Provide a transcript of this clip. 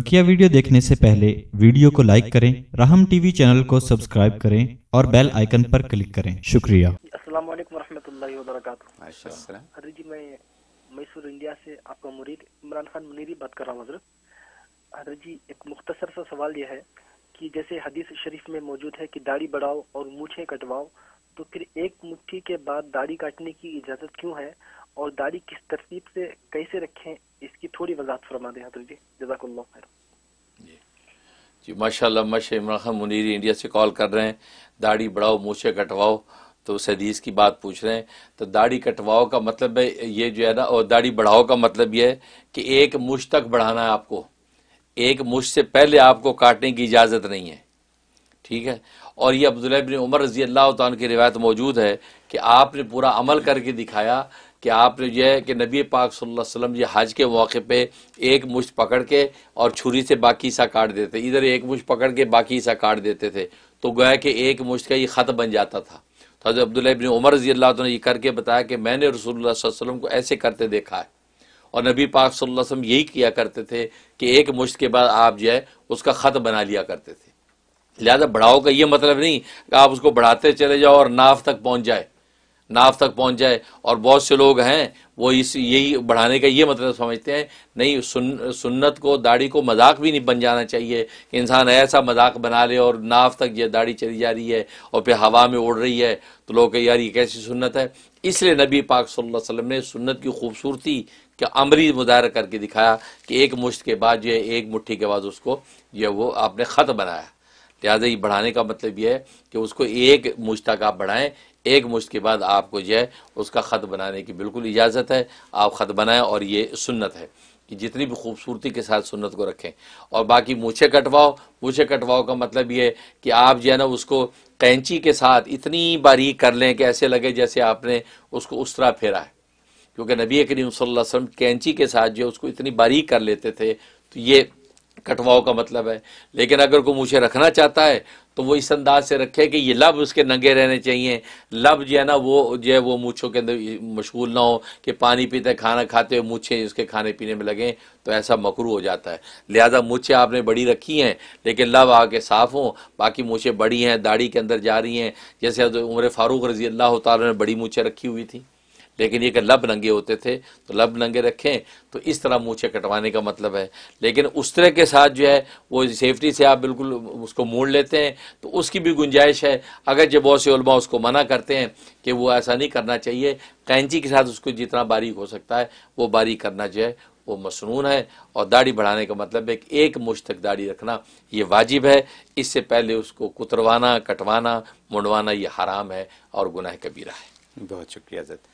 बकिया वीडियो देखने से पहले वीडियो को लाइक करें राहम टीवी चैनल को सब्सक्राइब करें और बेल आइकन पर क्लिक करें शुक्रिया जी मैं मैसूर इंडिया से आपका मुरीद इमरान खान मुनीरी बात कर रहा हूँ हजरत हजरत जी एक मुख्तसर सा सवाल यह है कि जैसे हदीस शरीफ में मौजूद है कि दाढ़ी बढ़ाओ और मूछे कटवाओ तो फिर एक मुट्ठी के बाद दाढ़ी काटने की इजाजत क्यों है और दाढ़ी किस तरतीब से कैसे रखें इसकी थोड़ी वजाहत फरमा दें हजरत जी जजाकल्ला खैर जी माशाल्लाह माशा इमरान खान मुनीर इंडिया से कॉल कर रहे हैं दाढ़ी बढ़ाओ मूछे कटवाओ तो उस हदीस की बात पूछ रहे हैं तो दाढ़ी कटवाओ का मतलब है ये जो है ना और दाढ़ी बढ़ाओ का मतलब ये है कि एक मुझ तक बढ़ाना है आपको एक मुझ से पहले आपको काटने की इजाज़त नहीं है ठीक है और ये अब्दुल्ला बिन उमर रजी अल्लाह तन की रिवायत मौजूद है कि आपने पूरा अमल करके दिखाया कि आपने यह है कि नबी पाक सल्लल्लाहु अलैहि वसल्लम ये हज के मौके पे एक मुश्त पकड़ के और छुरी से बाकी हिस्सा काट देते इधर एक मुश्त पकड़ के बाकी हिस्सा काट देते थे तो गोया कि एक मुश्त का ये ख़त बन जाता था तो हज़र अब्दुल्ला उमर रजी अल्लाह ने ये करके बताया कि मैंने रसूलुल्लाह को ऐसे करते देखा है और नबी पाक सल्लल्लाहु अलैहि वसल्लम यही किया करते थे कि एक मुश्त के बाद आप जो है उसका ख़त बना लिया करते थे लिहाजा बढ़ाओ का ये मतलब नहीं कि आप उसको बढ़ाते चले जाओ और नाफ तक पहुंच जाए नाफ तक पहुंच जाए और बहुत से लोग हैं वो इस यही बढ़ाने का ये मतलब समझते हैं नहीं सुन, सुन्नत को दाढ़ी को मजाक भी नहीं बन जाना चाहिए कि इंसान ऐसा मजाक बना ले और नाफ तक ये दाढ़ी चली जा रही है और फिर हवा में उड़ रही है तो लोग यार ये कैसी सुन्नत है इसलिए नबी पाक सल्लल्लाहु अलैहि वसल्लम ने सुन्नत की खूबसूरती का अमरी मुदायर करके दिखाया कि एक मुश्त के बाद जो है एक मुठ्ठी के बाद उसको जो है वो आपने ख़त बनाया लिहाजा ये बढ़ाने का मतलब यह है कि उसको एक मुश्त तक आप बढ़ाएं एक मुश्त के बाद आपको जो है उसका ख़त बनाने की बिल्कुल इजाज़त है आप ख़त बनाएं और ये सुन्नत है कि जितनी भी खूबसूरती के साथ सुन्नत को रखें और बाकी मूछे कटवाओ मूछे कटवाओ का मतलब ये है कि आप जो है ना उसको कैंची के साथ इतनी बारीक कर लें कि ऐसे लगे जैसे आपने उसको उस तरह फेरा है क्योंकि नबी करीम सल्लल्लाहु अलैहि वसल्लम कैंची के साथ जो उसको इतनी बारीक कर लेते थे तो ये कटवाओ का मतलब है लेकिन अगर कोई मुझे रखना चाहता है तो वो इस अंदाज से रखे कि ये लब उसके नंगे रहने चाहिए लब जो है ना वो जो है वो मूछों के अंदर मशगूल ना हो कि पानी पीते खाना खाते हुए मूछे उसके खाने पीने में लगें तो ऐसा मकरू हो जाता है लिहाजा मूछे आपने बड़ी रखी हैं लेकिन लब आके साफ़ हों बाकी मूछे बड़ी हैं दाढ़ी के अंदर जा रही हैं जैसे उम्र फ़ारूक रज़ी अल्लाह तार ने बड़ी मूछे रखी हुई थी लेकिन ये कि लब नंगे होते थे तो लब नंगे रखें तो इस तरह मूछे कटवाने का मतलब है लेकिन उस तरह के साथ जो है वो सेफ्टी से आप बिल्कुल उसको मोड़ लेते हैं तो उसकी भी गुंजाइश है अगर जब बहुत से उलमा उसको मना करते हैं कि वो ऐसा नहीं करना चाहिए कैंची के साथ उसको जितना बारीक हो सकता है वो बारीक करना जो है वो मसनून है और दाढ़ी बढ़ाने का मतलब है कि एक मुश्त तक दाढ़ी रखना ये वाजिब है इससे पहले उसको कुतरवाना कटवाना मुंडवाना ये हराम है और गुनाह कबीरा है बहुत शुक्रिया जद